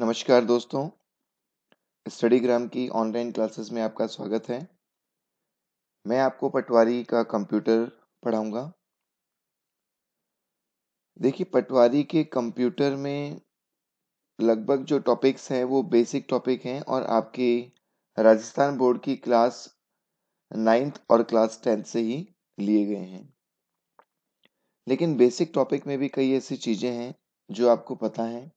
नमस्कार दोस्तों स्टडीग्राम की ऑनलाइन क्लासेस में आपका स्वागत है मैं आपको पटवारी का कंप्यूटर पढ़ाऊंगा देखिए पटवारी के कंप्यूटर में लगभग जो टॉपिक्स हैं वो बेसिक टॉपिक हैं और आपके राजस्थान बोर्ड की क्लास नाइन्थ और क्लास टेंथ से ही लिए गए हैं लेकिन बेसिक टॉपिक में भी कई ऐसी चीज़ें हैं जो आपको पता है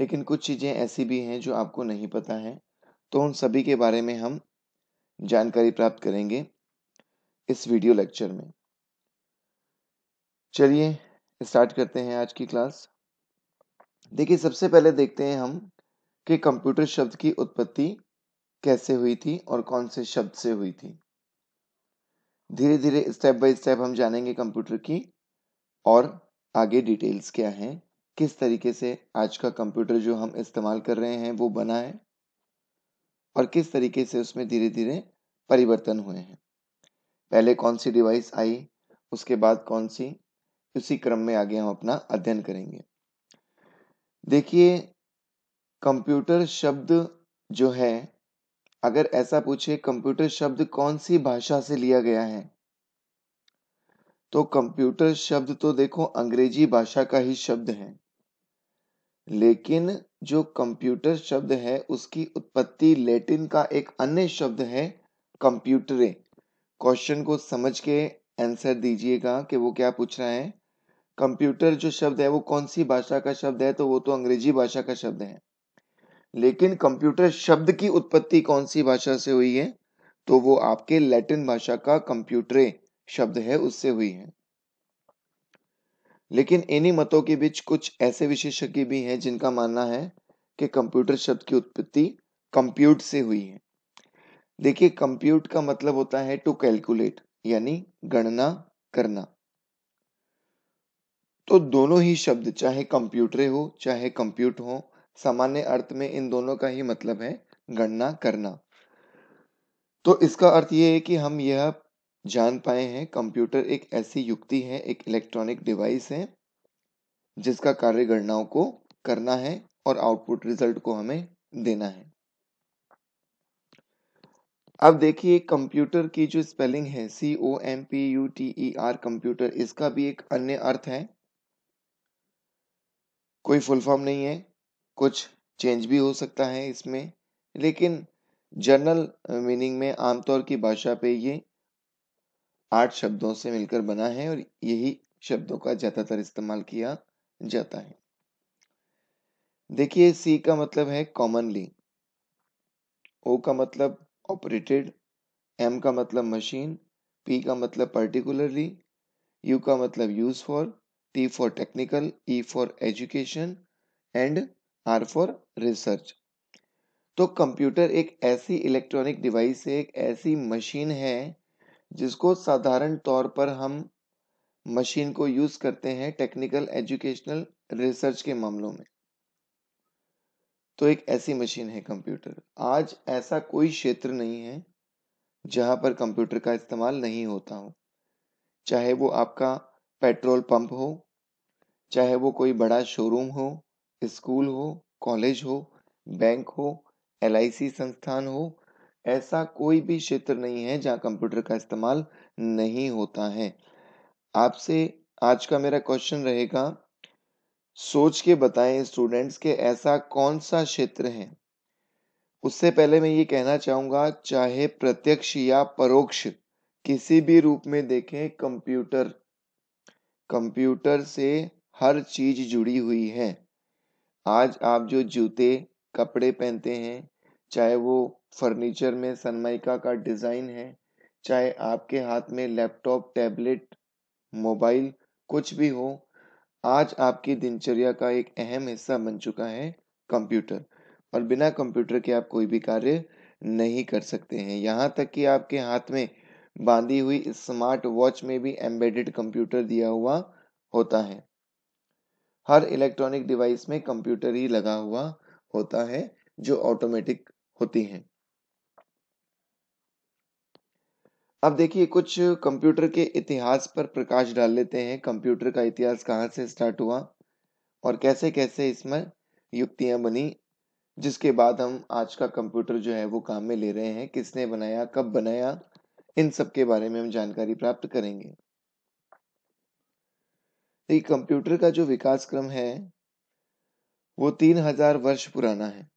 लेकिन कुछ चीज़ें ऐसी भी हैं जो आपको नहीं पता है तो उन सभी के बारे में हम जानकारी प्राप्त करेंगे इस वीडियो लेक्चर में चलिए स्टार्ट करते हैं आज की क्लास देखिए सबसे पहले देखते हैं हम कि कंप्यूटर शब्द की उत्पत्ति कैसे हुई थी और कौन से शब्द से हुई थी धीरे धीरे स्टेप बाय स्टेप हम जानेंगे कंप्यूटर की और आगे डिटेल्स क्या हैं किस तरीके से आज का कंप्यूटर जो हम इस्तेमाल कर रहे हैं वो बना है और किस तरीके से उसमें धीरे धीरे परिवर्तन हुए हैं पहले कौन सी डिवाइस आई उसके बाद कौन सी उसी क्रम में आगे हम अपना अध्ययन करेंगे देखिए कंप्यूटर शब्द जो है अगर ऐसा पूछे कंप्यूटर शब्द कौन सी भाषा से लिया गया है तो कंप्यूटर शब्द तो देखो अंग्रेजी भाषा का ही शब्द है लेकिन जो कंप्यूटर शब्द है उसकी उत्पत्ति लैटिन का एक अन्य शब्द है कंप्यूटरे क्वेश्चन को समझ के आंसर दीजिएगा कि वो क्या पूछ रहा है कंप्यूटर जो शब्द है वो कौन सी भाषा का शब्द है तो वो तो अंग्रेजी भाषा का शब्द है लेकिन कंप्यूटर शब्द की उत्पत्ति कौन सी भाषा से हुई है तो वो आपके लैटिन भाषा का कंप्यूटरे शब्द है उससे हुई है लेकिन इन्हीं मतों के बीच कुछ ऐसे विशेषज्ञ भी हैं जिनका मानना है कि कंप्यूटर शब्द की उत्पत्ति कंप्यूट से हुई है देखिए कंप्यूट का मतलब होता है टू कैलकुलेट यानी गणना करना तो दोनों ही शब्द चाहे कंप्यूटरे हो चाहे कंप्यूट हो सामान्य अर्थ में इन दोनों का ही मतलब है गणना करना तो इसका अर्थ यह है कि हम यह जान पाए हैं कंप्यूटर एक ऐसी युक्ति है एक इलेक्ट्रॉनिक डिवाइस है जिसका कार्य गणनाओं को करना है और आउटपुट रिजल्ट को हमें देना है अब देखिए कंप्यूटर की जो स्पेलिंग है C O M P U T E R computer इसका भी एक अन्य अर्थ है कोई फुल फॉर्म नहीं है कुछ चेंज भी हो सकता है इसमें लेकिन जनरल मीनिंग में आमतौर की भाषा पे ये आठ शब्दों से मिलकर बना है और यही शब्दों का ज़्यादातर इस्तेमाल किया जाता है देखिए सी का मतलब है कॉमनली ओ का मतलब ऑपरेटेड एम का मतलब मशीन पी का मतलब पर्टिकुलरली यू का मतलब use for T for technical E for education and R for research तो कंप्यूटर एक ऐसी इलेक्ट्रॉनिक डिवाइस है एक ऐसी मशीन है जिसको साधारण तौर पर हम मशीन को यूज़ करते हैं टेक्निकल एजुकेशनल रिसर्च के मामलों में तो एक ऐसी मशीन है कंप्यूटर आज ऐसा कोई क्षेत्र नहीं है जहां पर कंप्यूटर का इस्तेमाल नहीं होता हो चाहे वो आपका पेट्रोल पंप हो चाहे वो कोई बड़ा शोरूम हो स्कूल हो कॉलेज हो बैंक हो एल संस्थान हो ऐसा कोई भी क्षेत्र नहीं है जहाँ कंप्यूटर का इस्तेमाल नहीं होता है आपसे आज का मेरा क्वेश्चन रहेगा सोच के बताएं स्टूडेंट्स के ऐसा कौन सा क्षेत्र है उससे पहले मैं ये कहना चाहूंगा चाहे प्रत्यक्ष या परोक्ष किसी भी रूप में देखें कंप्यूटर कंप्यूटर से हर चीज जुड़ी हुई है आज आप जो जूते कपड़े पहनते हैं चाहे वो फर्नीचर में सनमाइका का डिज़ाइन है चाहे आपके हाथ में लैपटॉप टैबलेट मोबाइल कुछ भी हो आज आपकी दिनचर्या का एक अहम हिस्सा बन चुका है कंप्यूटर और बिना कंप्यूटर के आप कोई भी कार्य नहीं कर सकते हैं यहाँ तक कि आपके हाथ में बांधी हुई स्मार्ट वॉच में भी एम्बेडेड कंप्यूटर दिया हुआ होता है हर इलेक्ट्रॉनिक डिवाइस में कंप्यूटर ही लगा हुआ होता है जो ऑटोमेटिक होती हैं अब देखिए कुछ कंप्यूटर के इतिहास पर प्रकाश डाल लेते हैं कंप्यूटर का इतिहास कहाँ से स्टार्ट हुआ और कैसे कैसे इसमें युक्तियाँ बनी जिसके बाद हम आज का कंप्यूटर जो है वो काम में ले रहे हैं किसने बनाया कब बनाया इन सब के बारे में हम जानकारी प्राप्त करेंगे कंप्यूटर का जो विकास क्रम है वो तीन हजार वर्ष पुराना है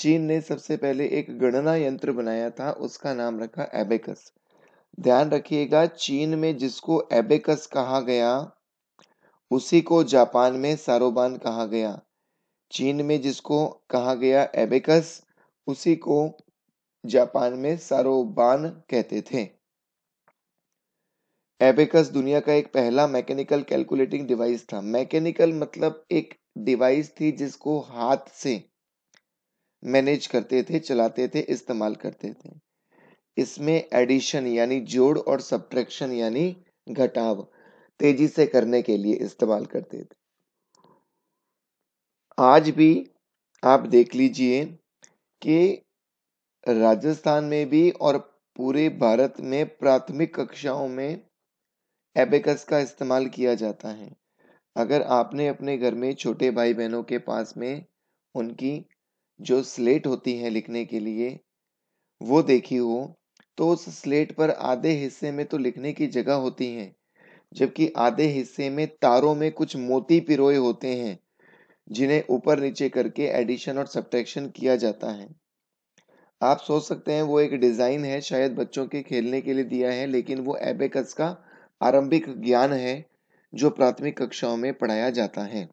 चीन ने सबसे पहले एक गणना यंत्र बनाया था उसका नाम रखा एबेकस ध्यान रखिएगा चीन में जिसको एबेकस कहा गया उसी को जापान में सारोबान कहा गया चीन में जिसको कहा गया एबेकस उसी को जापान में सारोबान कहते थे एबेकस दुनिया का एक पहला मैकेनिकल कैलकुलेटिंग डिवाइस था मैकेनिकल मतलब एक डिवाइस थी जिसको हाथ से मैनेज करते थे चलाते थे इस्तेमाल करते थे इसमें एडिशन यानी जोड़ और सब्ट्रैक्शन यानी घटाव तेजी से करने के लिए इस्तेमाल करते थे आज भी आप देख लीजिए कि राजस्थान में भी और पूरे भारत में प्राथमिक कक्षाओं में एबेकस का इस्तेमाल किया जाता है अगर आपने अपने घर में छोटे भाई बहनों के पास में उनकी जो स्लेट होती है लिखने के लिए वो देखी हो तो उस स्लेट पर आधे हिस्से में तो लिखने की जगह होती है जबकि आधे हिस्से में तारों में कुछ मोती पिरोए होते हैं जिन्हें ऊपर नीचे करके एडिशन और सब्ट्रैक्शन किया जाता है आप सोच सकते हैं वो एक डिज़ाइन है शायद बच्चों के खेलने के लिए दिया है लेकिन वो एबेकस का आरंभिक ज्ञान है जो प्राथमिक कक्षाओं में पढ़ाया जाता है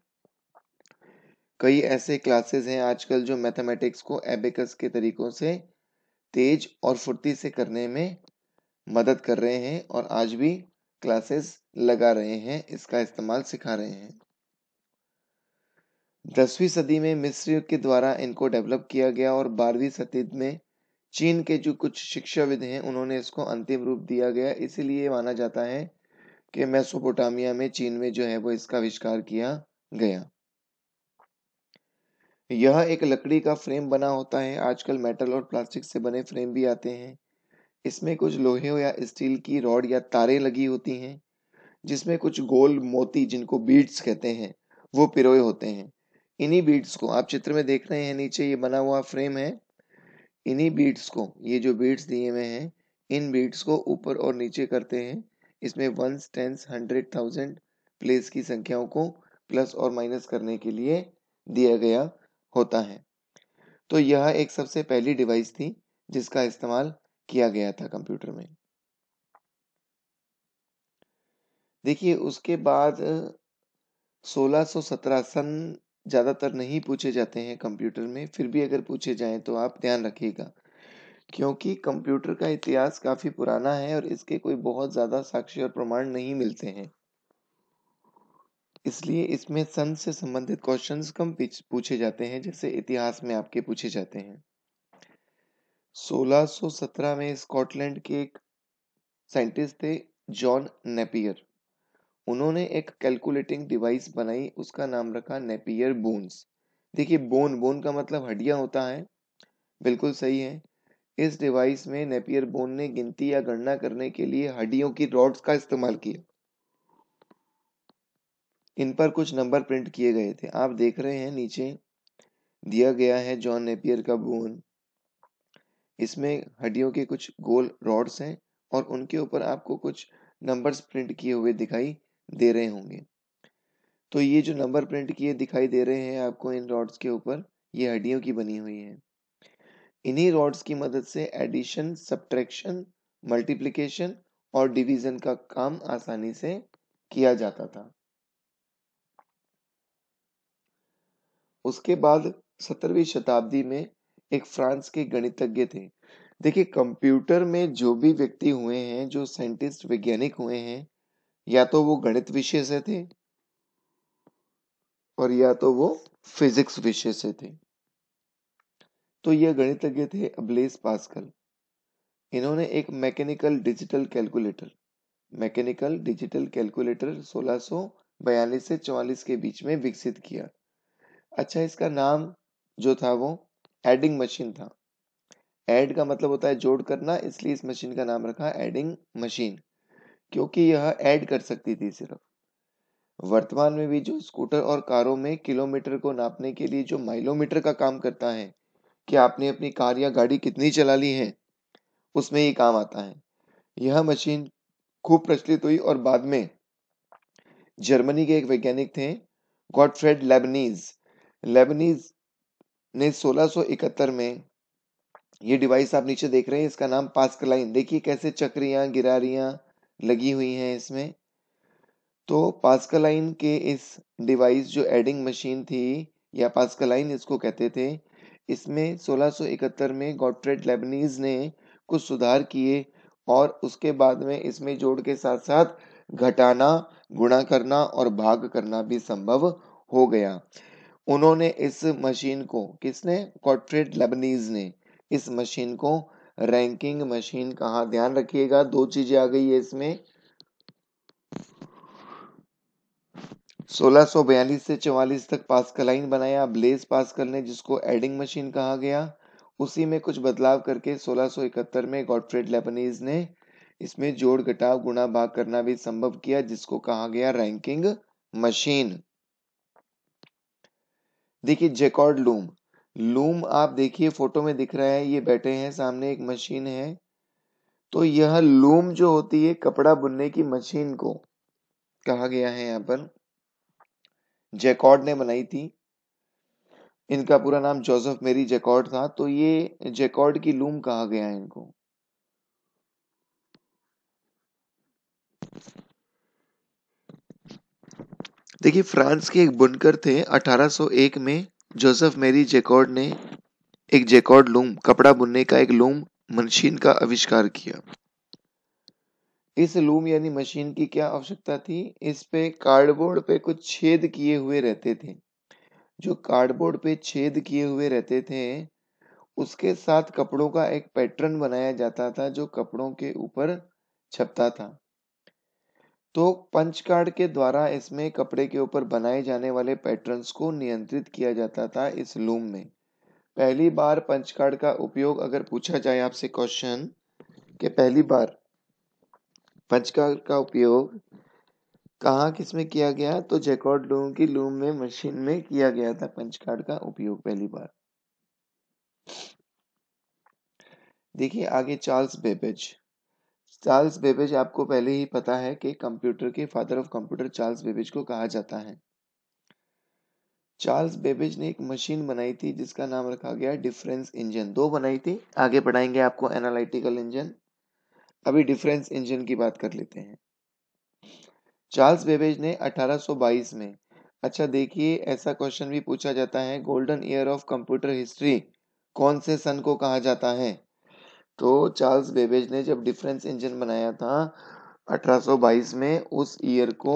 कई ऐसे क्लासेस हैं आजकल जो मैथमेटिक्स को एबेकस के तरीक़ों से तेज और फुर्ती से करने में मदद कर रहे हैं और आज भी क्लासेस लगा रहे हैं इसका इस्तेमाल सिखा रहे हैं दसवीं सदी में मिस्र के द्वारा इनको डेवलप किया गया और बारहवीं सदी में चीन के जो कुछ शिक्षाविद हैं उन्होंने इसको अंतिम रूप दिया गया इसीलिए माना जाता है कि मेसोपोटामिया में चीन में जो है वो इसका आविष्कार किया गया यह एक लकड़ी का फ्रेम बना होता है आजकल मेटल और प्लास्टिक से बने फ्रेम भी आते हैं इसमें कुछ लोहे या स्टील की रॉड या तारे लगी होती हैं जिसमें कुछ गोल मोती जिनको बीड्स कहते हैं वो पिरोए होते हैं इन्हीं बीड्स को आप चित्र में देख रहे हैं नीचे ये बना हुआ फ्रेम है इन्हीं बीड्स को ये जो बीड्स दिए हुए हैं इन बीड्स को ऊपर और नीचे करते हैं इसमें one tens hundred thousand place की संख्याओं को प्लस और माइनस करने के लिए दिया गया होता है तो यह एक सबसे पहली डिवाइस थी जिसका इस्तेमाल किया गया था कंप्यूटर में देखिए उसके बाद 1617 सन ज़्यादातर नहीं पूछे जाते हैं कंप्यूटर में फिर भी अगर पूछे जाएं तो आप ध्यान रखिएगा क्योंकि कंप्यूटर का इतिहास काफ़ी पुराना है और इसके कोई बहुत ज़्यादा साक्ष्य और प्रमाण नहीं मिलते हैं इसलिए इसमें सन से संबंधित क्वेश्चंस कम पूछे जाते हैं जैसे इतिहास में आपके पूछे जाते हैं 1617 में स्कॉटलैंड के एक साइंटिस्ट थे जॉन नेपियर उन्होंने एक कैलकुलेटिंग डिवाइस बनाई उसका नाम रखा नेपियर बोन्स देखिए बोन बोन का मतलब हड्डियां होता है बिल्कुल सही है इस डिवाइस में नेपियर बोन ने गिनती या गणना करने के लिए हड्डियों की रॉड्स का इस्तेमाल किया इन पर कुछ नंबर प्रिंट किए गए थे आप देख रहे हैं नीचे दिया गया है जॉन नेपियर का बोन इसमें हड्डियों के कुछ गोल रॉड्स हैं और उनके ऊपर आपको कुछ नंबर्स प्रिंट किए हुए दिखाई दे रहे होंगे तो ये जो नंबर प्रिंट किए दिखाई दे रहे हैं आपको इन रॉड्स के ऊपर ये हड्डियों की बनी हुई है इन्हीं रॉड्स की मदद से एडिशन सब्ट्रैक्शन मल्टीप्लिकेशन और डिवीजन का काम आसानी से किया जाता था उसके बाद सत्रहवीं शताब्दी में एक फ्रांस के गणितज्ञ थे देखिए कंप्यूटर में जो भी व्यक्ति हुए हैं जो साइंटिस्ट वैज्ञानिक हुए हैं या तो वो गणित विषय से थे और या तो वो फिजिक्स विषय से थे तो ये गणितज्ञ थे अब्लेस पास्कल इन्होंने एक mechanical digital calculator mechanical digital calculator 1642 से 44 के बीच में विकसित किया अच्छा इसका नाम जो था वो एडिंग मशीन था एड का मतलब होता है जोड़ करना इसलिए इस मशीन का नाम रखा एडिंग मशीन क्योंकि यह ऐड कर सकती थी सिर्फ वर्तमान में भी जो स्कूटर और कारों में किलोमीटर को नापने के लिए जो माइलोमीटर का काम करता है कि आपने अपनी कार या गाड़ी कितनी चला ली है उसमें ये काम आता है यह मशीन खूब प्रचलित हुई और बाद में जर्मनी के एक वैज्ञानिक थे गॉडफ्रेड लेबनीज लेबनीज ने 1671 में ये डिवाइस आप नीचे देख रहे हैं इसका नाम पास्कलाइन देखिए कैसे चक्रियां गिरारियां लगी हुई हैं इसमें तो पास्कलाइन के इस डिवाइस जो एडिंग मशीन थी या पास्कलाइन इसको कहते थे इसमें 1671 में गॉटफ्रेड लेबनीज ने कुछ सुधार किए और उसके बाद में इसमें जोड़ के साथ साथ घटाना गुणा करना और भाग करना भी संभव हो गया उन्होंने इस मशीन को किसने कॉटरेट लेबनीज ने इस मशीन को रैंकिंग मशीन कहा ध्यान रखिएगा दो चीजें आ गई है इसमें बयालीस से चौवालीस तक पास्कलाइन बनाया ब्लेज पास्कल ने जिसको एडिंग मशीन कहा गया उसी में कुछ बदलाव करके 1671 में गॉडफ्रेड लेबनीज ने इसमें जोड़ घटाव गुणा भाग करना भी संभव किया जिसको कहा गया रैंकिंग मशीन देखिए जेकॉर्ड लूम लूम आप देखिए फोटो में दिख रहा है ये बैठे हैं सामने एक मशीन है तो यह लूम जो होती है कपड़ा बुनने की मशीन को कहा गया है यहाँ पर जेकॉर्ड ने बनाई थी इनका पूरा नाम जोसेफ मेरी जेकॉर्ड था तो ये जेकॉर्ड की लूम कहा गया है इनको देखिए फ्रांस के एक बुनकर थे 1801 में जोसेफ मेरी जेकॉर्ड ने एक जेकॉर्ड लूम कपड़ा बुनने का एक लूम मशीन का आविष्कार किया इस लूम यानी मशीन की क्या आवश्यकता थी इस पे कार्डबोर्ड पे कुछ छेद किए हुए रहते थे जो कार्डबोर्ड पे छेद किए हुए रहते थे उसके साथ कपड़ों का एक पैटर्न बनाया जाता था जो कपड़ों के ऊपर छपता था तो पंच कार्ड के द्वारा इसमें कपड़े के ऊपर बनाए जाने वाले पैटर्न्स को नियंत्रित किया जाता था इस लूम में पहली बार पंच कार्ड का उपयोग अगर पूछा जाए आपसे क्वेश्चन कि पहली बार पंच कार्ड का उपयोग कहाँ किस में किया गया तो जैकॉर्ड लूम की लूम में मशीन में किया गया था पंच कार्ड का उपयोग पहली बार देखिए आगे चार्ल्स बेबेज चार्ल्स बेबेज आपको पहले ही पता है कि कंप्यूटर के father of computer Charles Babbage को कहा जाता है चार्ल्स बेबेज ने एक मशीन बनाई थी जिसका नाम रखा गया डिफरेंस इंजन दो बनाई थी आगे पढ़ाएंगे आपको एनालिटिकल इंजन अभी डिफरेंस इंजन की बात कर लेते हैं चार्ल्स बेबेज ने 1822 में अच्छा देखिए ऐसा क्वेश्चन भी पूछा जाता है golden year of computer history कौन से सन को कहा जाता है तो चार्ल्स बेबेज ने जब डिफरेंस इंजन बनाया था 1822 में उस ईयर को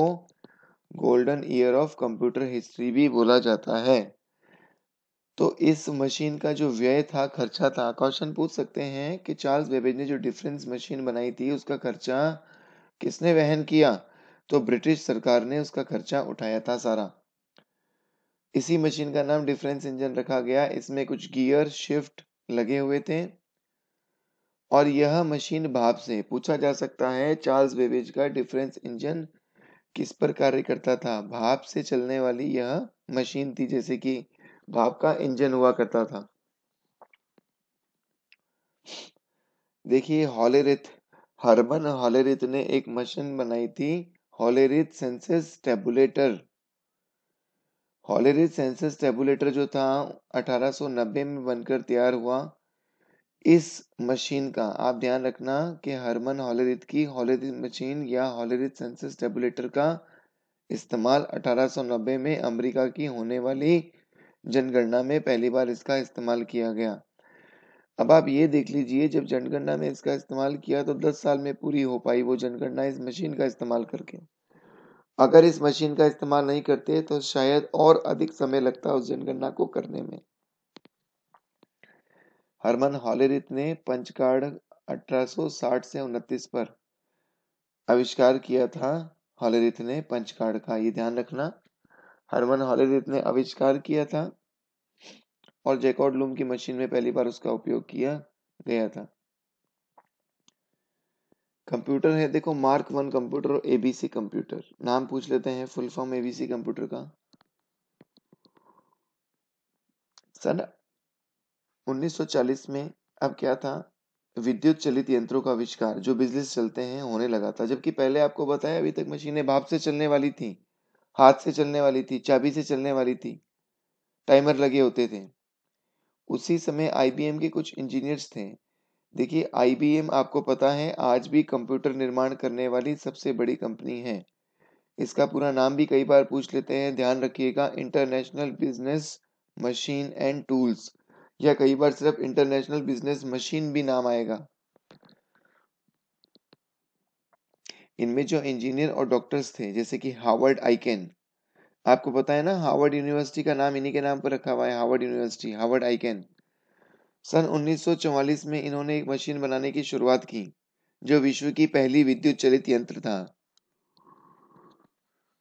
golden year of computer history भी बोला जाता है तो इस मशीन का जो व्यय था खर्चा था क्वेश्चन पूछ सकते हैं कि चार्ल्स बेबेज ने जो डिफरेंस मशीन बनाई थी उसका खर्चा किसने वहन किया तो ब्रिटिश सरकार ने उसका खर्चा उठाया था सारा इसी मशीन का नाम डिफरेंस इंजन रखा गया इसमें कुछ गियर शिफ्ट लगे हुए थे और यह मशीन भाप से पूछा जा सकता है चार्ल्स बेबेज का डिफरेंस इंजन किस पर कार्य करता था भाप से चलने वाली यह मशीन थी जैसे कि भाप का इंजन हुआ करता था देखिए हॉलेरिथ हर्बन हॉलेरिथ ने एक मशीन बनाई थी Hollerith census tabulator Hollerith census tabulator जो था 1890 में बनकर तैयार हुआ इस मशीन का आप ध्यान रखना कि हरमन हॉलेरिथ की हॉलेरिथ मशीन या हॉलेरिथ सेंसस टेबुलेटर का इस्तेमाल 1890 में अमेरिका की होने वाली जनगणना में पहली बार इसका इस्तेमाल किया गया अब आप ये देख लीजिए जब जनगणना में इसका इस्तेमाल किया तो 10 साल में पूरी हो पाई वो जनगणना इस मशीन का इस्तेमाल करके अगर इस मशीन का इस्तेमाल नहीं करते तो शायद और अधिक समय लगता उस जनगणना को करने में हरमन हॉलेरित ने पंचकार्ड 1860 से उनतीस पर आविष्कार किया था हॉलेरित ने पंचकार्ड का ये ध्यान रखना हरमन हॉलेरित ने आविष्कार किया था और जेकॉर्ड लूम की मशीन में पहली बार उसका उपयोग किया गया था कंप्यूटर है देखो मार्क वन कंप्यूटर और एबीसी कंप्यूटर नाम पूछ लेते हैं फुल फॉर्म एबीसी कंप्यूटर का सन 1940 में अब क्या था विद्युत चलित यंत्रों का आविष्कार जो बिजली से चलते हैं होने लगा था जबकि पहले आपको बताया अभी तक मशीनें भाप से चलने वाली थी हाथ से चलने वाली थी चाबी से चलने वाली थी टाइमर लगे होते थे उसी समय आईबीएम के कुछ इंजीनियर्स थे देखिए आईबीएम आपको पता है आज भी कंप्यूटर निर्माण करने वाली सबसे बड़ी कंपनी है इसका पूरा नाम भी कई बार पूछ लेते हैं ध्यान रखिएगा international business machine and tools या कई बार सिर्फ इंटरनेशनल बिजनेस मशीन भी नाम आएगा इनमें जो इंजीनियर और डॉक्टर्स थे जैसे कि हार्वर्ड आईकेन आपको पता है ना हार्वर्ड यूनिवर्सिटी का नाम इन्हीं के नाम पर रखा हुआ है हार्वर्ड यूनिवर्सिटी हार्वर्ड आईकेन सन 1944 में इन्होंने एक मशीन बनाने की शुरुआत की जो विश्व की पहली विद्युत चलित यंत्र था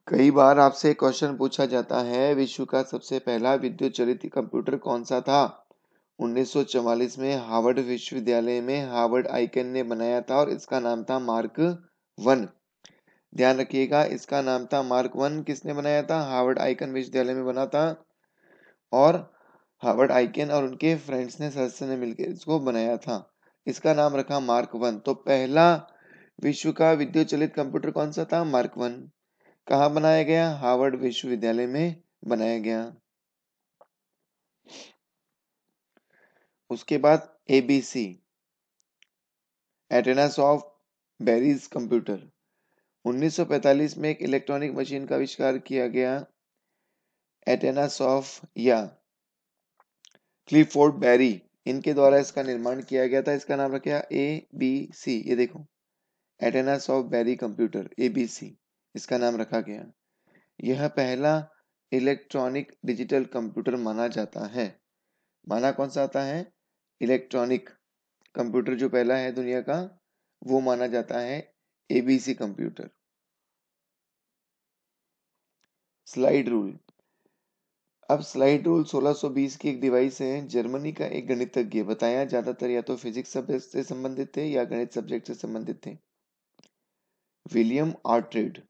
कई बार आपसे क्वेश्चन पूछा जाता है विश्व का सबसे पहला विद्युत चलित कंप्यूटर कौन सा था 1944 में हार्वर्ड विश्वविद्यालय में हार्वर्ड आइकन ने बनाया था और इसका नाम था मार्क वन ध्यान रखिएगा इसका नाम था मार्क वन किसने बनाया था हार्वर्ड आइकन विश्वविद्यालय में बना था और हार्वर्ड आइकन और उनके फ्रेंड्स ने सदस्य ने मिलकर इसको बनाया था इसका नाम रखा मार्क वन तो पहला विश्व का विद्युत चलित कंप्यूटर कौन सा था मार्क वन कहा बनाया गया हार्वर्ड विश्वविद्यालय में बनाया गया उसके बाद A B C Atanasoff Berry's computer 1945 में एक इलेक्ट्रॉनिक मशीन का आविष्कार किया गया एटेनस ऑफ या क्लिफोर्ड बेरी इनके द्वारा इसका निर्माण किया गया था इसका नाम रखा ए बी सी ये देखो Atanasoff Berry computer A B C इसका नाम रखा गया यह पहला इलेक्ट्रॉनिक डिजिटल कंप्यूटर माना जाता है माना कौन सा आता है इलेक्ट्रॉनिक कंप्यूटर जो पहला है दुनिया का वो माना जाता है एबीसी कंप्यूटर स्लाइड रूल अब स्लाइड रूल 1620 की एक डिवाइस है जर्मनी का एक गणितज्ञ बताया ज्यादातर या तो फिजिक्स सब्जेक्ट से संबंधित थे या गणित सब्जेक्ट से संबंधित थे विलियम आर्ट्रेड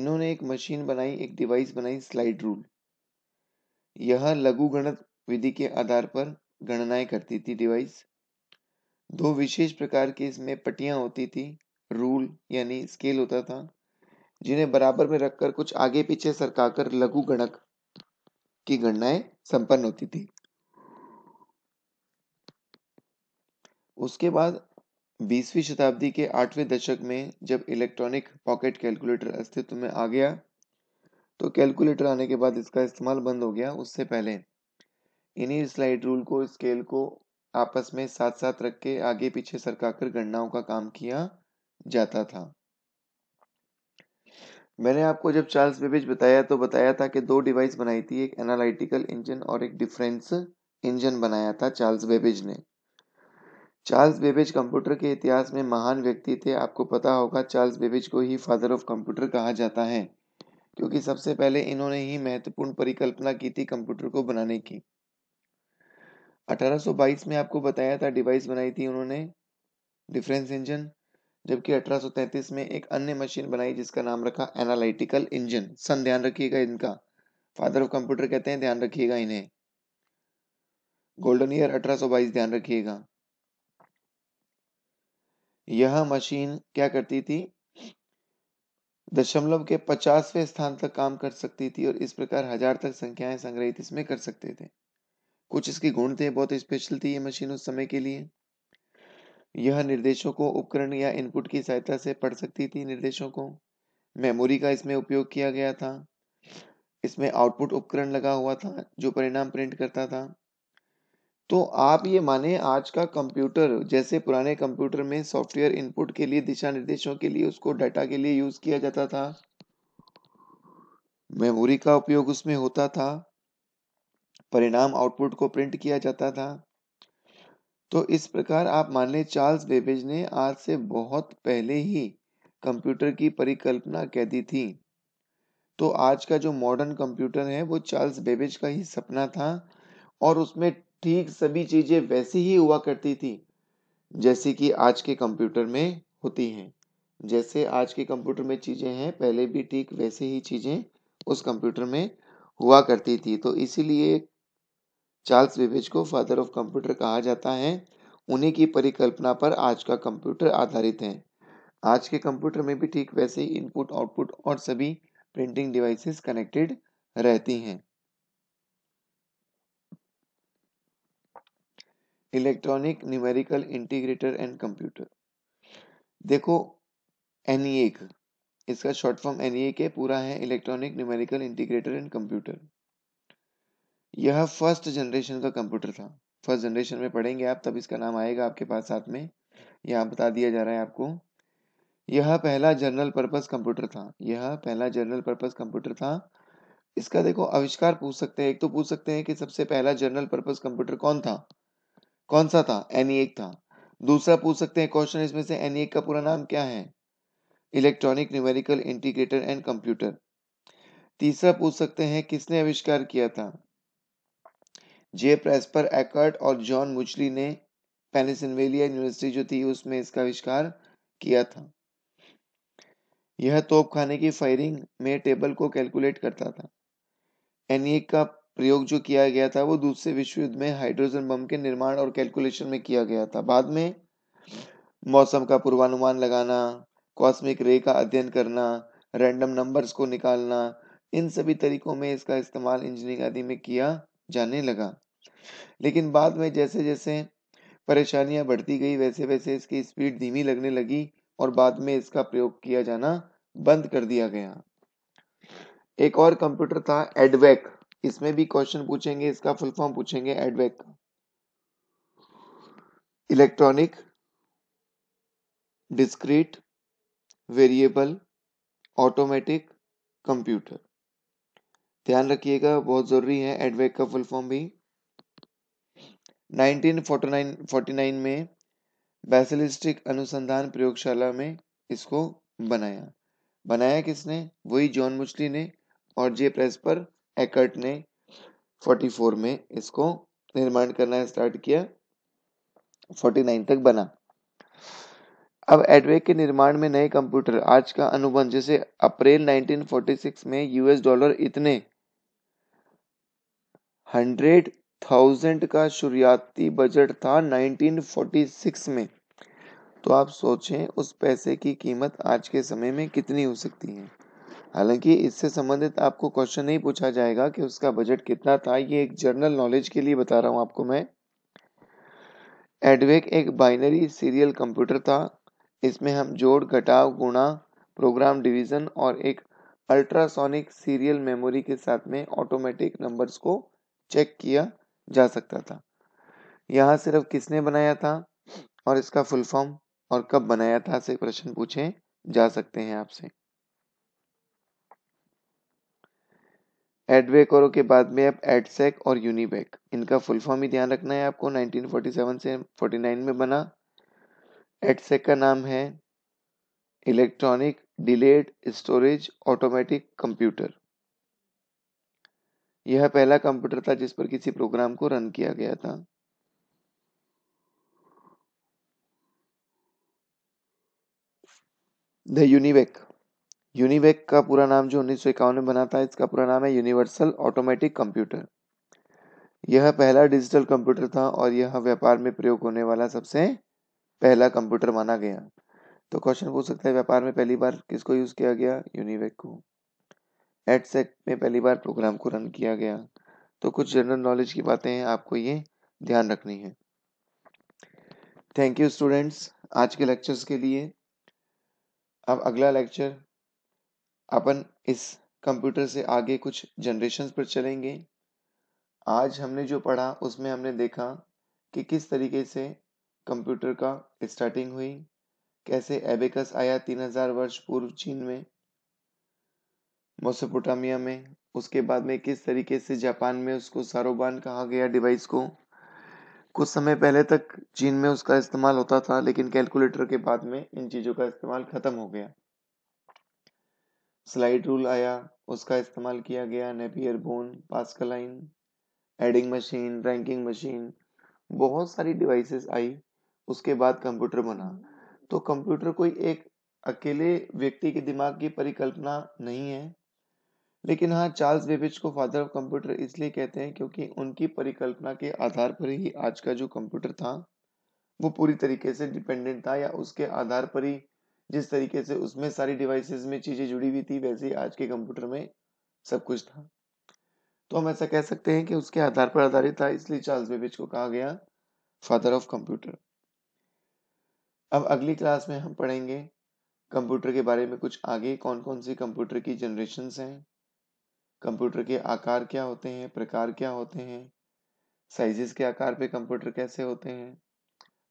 इन्होंने एक मशीन बनाई एक डिवाइस बनाई स्लाइड रूल यह लघु गणित विधि के आधार पर गणनाएं करती थी डिवाइस दो विशेष प्रकार के इसमें पट्टियां होती थी रूल यानी स्केल होता था जिन्हें बराबर में रखकर कुछ आगे पीछे सरकाकर लघु गणक की गणनाएं संपन्न होती थी उसके बाद 20वीं शताब्दी के आठवें दशक में जब इलेक्ट्रॉनिक पॉकेट कैलकुलेटर अस्तित्व में आ गया तो कैलकुलेटर आने के बाद इसका इस्तेमाल बंद हो गया उससे पहले इन्हीं स्लाइड रूल को स्केल को आपस में साथ साथ रख के आगे पीछे सरकाकर गणनाओं का काम किया जाता था मैंने आपको जब चार्ल्स बेबेज बताया तो बताया था कि दो डिवाइस बनाई थी एक एनालिटिकल इंजन और एक डिफरेंस इंजन बनाया था चार्ल्स बेबेज ने चार्ल्स बेबेज कंप्यूटर के इतिहास में महान व्यक्ति थे आपको पता होगा चार्ल्स बेबेज को ही फादर ऑफ कंप्यूटर कहा जाता है क्योंकि सबसे पहले इन्होंने ही महत्वपूर्ण परिकल्पना की थी कंप्यूटर को बनाने की 1822 में आपको बताया था डिवाइस बनाई थी उन्होंने डिफरेंस इंजन जबकि 1833 में एक अन्य मशीन बनाई जिसका नाम रखा एनालिटिकल इंजन सन ध्यान रखिएगा इनका फादर ऑफ कंप्यूटर कहते हैं ध्यान रखिएगा इन्हें गोल्डन ईयर 1822 ध्यान रखिएगा यह मशीन क्या करती थी दशमलव के पचासवें स्थान तक काम कर सकती थी और इस प्रकार हजार तक संख्याएं संग्रहित इसमें कर सकते थे कुछ इसकी गुण थे बहुत स्पेशल थी ये मशीन उस समय के लिए यह निर्देशों को उपकरण या इनपुट की सहायता से पढ़ सकती थी निर्देशों को मेमोरी का इसमें उपयोग किया गया था इसमें आउटपुट उपकरण लगा हुआ था जो परिणाम प्रिंट करता था तो आप ये माने आज का कंप्यूटर जैसे पुराने कंप्यूटर में सॉफ्टवेयर इनपुट के लिए दिशा निर्देशों के लिए उसको डाटा के लिए यूज किया जाता था मेमोरी का उपयोग उसमें होता था परिणाम आउटपुट को प्रिंट किया जाता था तो इस प्रकार आप मान लें चार्ल्स बेबेज ने आज से बहुत पहले ही कंप्यूटर की परिकल्पना कह दी थी तो आज का जो मॉडर्न कंप्यूटर है वो चार्ल्स बेबेज का ही सपना था और उसमें ठीक सभी चीज़ें वैसी ही हुआ करती थी जैसे कि आज के कंप्यूटर में होती हैं जैसे आज के कंप्यूटर में चीज़ें हैं पहले भी ठीक वैसे ही चीज़ें उस कंप्यूटर में हुआ करती थी तो इसीलिए चार्ल्स बेबेज को फादर ऑफ कंप्यूटर कहा जाता है उन्हीं की परिकल्पना पर आज का कंप्यूटर आधारित है आज के कंप्यूटर में भी ठीक वैसे ही इनपुट आउटपुट और सभी प्रिंटिंग डिवाइसेस कनेक्टेड रहती हैं electronic numerical integrator and computer देखो एन इसका शॉर्ट फॉर्म एन के पूरा है electronic numerical integrator and computer यह फर्स्ट जनरेशन का कंप्यूटर था फर्स्ट जनरेशन में पढ़ेंगे आप तब इसका नाम आएगा आपके पास साथ में यहाँ बता दिया जा रहा है आपको यह पहला जनरल पर्पज कंप्यूटर था यह पहला जनरल पर्पज कंप्यूटर था इसका देखो आविष्कार पूछ सकते हैं एक तो पूछ सकते हैं कि सबसे पहला जनरल पर्पज कंप्यूटर कौन था कौन सा था e एक था दूसरा पूछ सकते हैं क्वेश्चन इसमें से e एक का पूरा नाम क्या है electronic numerical integrator and computer तीसरा पूछ सकते हैं किसने आविष्कार किया था जे प्रेस्पर एकर्ट और जॉन मुचली ने पेनिसिल्वेनिया यूनिवर्सिटी जो थी उसमें इसका आविष्कार किया था यह तोपखाने की फायरिंग में टेबल को कैलकुलेट करता था एनए e का प्रयोग जो किया गया था वो दूसरे विश्व युद्ध में हाइड्रोजन बम के निर्माण और कैलकुलेशन में किया गया था बाद में मौसम का पूर्वानुमान लगाना कॉस्मिक रे का अध्ययन करना रैंडम नंबर्स को निकालना इन सभी तरीकों में इसका इस्तेमाल इंजीनियरिंग आदि में किया जाने लगा लेकिन बाद में जैसे जैसे परेशानियां बढ़ती गई वैसे वैसे इसकी स्पीड धीमी लगने लगी और बाद में इसका प्रयोग किया जाना बंद कर दिया गया एक और कंप्यूटर था एडवेक इसमें भी क्वेश्चन पूछेंगे इसका फुल फॉर्म पूछेंगे एडवेक का electronic discrete variable automatic computer ध्यान रखिएगा बहुत ज़रूरी है एडवेक का फुल फॉर्म भी 1949 में बैसलिस्टिक अनुसंधान प्रयोगशाला में इसको बनाया बनाया किसने वही जॉन मुचली ने और जे प्रेस पर एकर्ट ने 44 में इसको निर्माण करना स्टार्ट किया 49 तक बना अब एडवेक के निर्माण में नए कंप्यूटर आज का अनुबंध जैसे अप्रैल 1946 में यूएस डॉलर इतने हंड्रेड थाउजेंड का शुरुआती बजट था 1946 में तो आप सोचें उस पैसे की कीमत आज के समय में कितनी हो सकती है हालांकि इससे संबंधित आपको क्वेश्चन नहीं पूछा जाएगा कि उसका बजट कितना था ये एक जनरल नॉलेज के लिए बता रहा हूँ आपको मैं एडवेक एक बाइनरी सीरियल कंप्यूटर था इसमें हम जोड़ घटाव गुणा प्रोग्राम डिवीजन और एक अल्ट्रासोनिक सीरियल मेमोरी के साथ में ऑटोमेटिक नंबर्स को चेक किया जा सकता था यहाँ सिर्फ किसने बनाया था और इसका फुल फॉर्म और कब बनाया था से प्रश्न पूछे जा सकते हैं आपसे एडवेकोरो के बाद में अब एडसेक और यूनिबेक इनका फुल फॉर्म ही ध्यान रखना है आपको 1947 से 49 में बना एडसेक का नाम है electronic delayed storage automatic computer यह पहला कंप्यूटर था जिस पर किसी प्रोग्राम को रन किया गया था द यूनिवेक यूनिवेक का पूरा नाम जो उन्नीस में बना था इसका पूरा नाम है यूनिवर्सल ऑटोमेटिक कंप्यूटर यह पहला डिजिटल कंप्यूटर था और यह व्यापार में प्रयोग होने वाला सबसे पहला कंप्यूटर माना गया तो क्वेश्चन पूछ सकते हैं व्यापार में पहली बार किसको यूज़ किया गया यूनिवेक को हेडसेट में पहली बार प्रोग्राम को रन किया गया तो कुछ जनरल नॉलेज की बातें हैं आपको ये ध्यान रखनी है थैंक यू स्टूडेंट्स आज के लेक्चर्स के लिए अब अगला लेक्चर अपन इस कंप्यूटर से आगे कुछ जनरेशन पर चलेंगे आज हमने जो पढ़ा उसमें हमने देखा कि किस तरीके से कंप्यूटर का स्टार्टिंग हुई कैसे एबेकस आया 3000 वर्ष पूर्व चीन में मोसोपोटामिया में उसके बाद में किस तरीके से जापान में उसको सारोबान कहा गया डिवाइस को कुछ समय पहले तक चीन में उसका इस्तेमाल होता था लेकिन कैलकुलेटर के बाद में इन चीज़ों का इस्तेमाल ख़त्म हो गया स्लाइड रूल आया उसका इस्तेमाल किया गया Napier bone Pascaline adding machine ranking machine बहुत सारी डिवाइसेस आई उसके बाद कंप्यूटर बना तो कंप्यूटर कोई एक अकेले व्यक्ति के दिमाग की परिकल्पना नहीं है लेकिन हाँ चार्ल्स बेबिज को फादर ऑफ कंप्यूटर इसलिए कहते हैं क्योंकि उनकी परिकल्पना के आधार पर ही आज का जो कंप्यूटर था वो पूरी तरीके से डिपेंडेंट था या उसके आधार पर ही जिस तरीके से उसमें सारी डिवाइसेस में चीज़ें जुड़ी हुई थी वैसे ही आज के कंप्यूटर में सब कुछ था तो हम ऐसा कह सकते हैं कि उसके आधार पर आधारित था इसलिए चार्ल्स बेबिज को कहा गया फादर ऑफ कंप्यूटर अब अगली क्लास में हम पढ़ेंगे कंप्यूटर के बारे में कुछ आगे कौन कौन सी कंप्यूटर की जनरेशन हैं कंप्यूटर के आकार क्या होते हैं प्रकार क्या होते हैं साइजेस के आकार पे कंप्यूटर कैसे होते हैं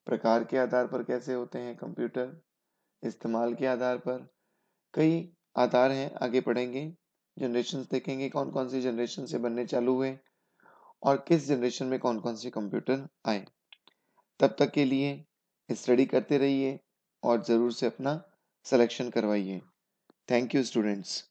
प्रकार के आधार पर कैसे होते हैं कंप्यूटर इस्तेमाल के आधार पर कई आधार हैं आगे पढ़ेंगे जनरेशन देखेंगे कौन कौन सी जनरेशन से बनने चालू हुए और किस जनरेशन में कौन कौन से कंप्यूटर आए तब तक के लिए स्टडी करते रहिए और ज़रूर से अपना सिलेक्शन करवाइए थैंक यू स्टूडेंट्स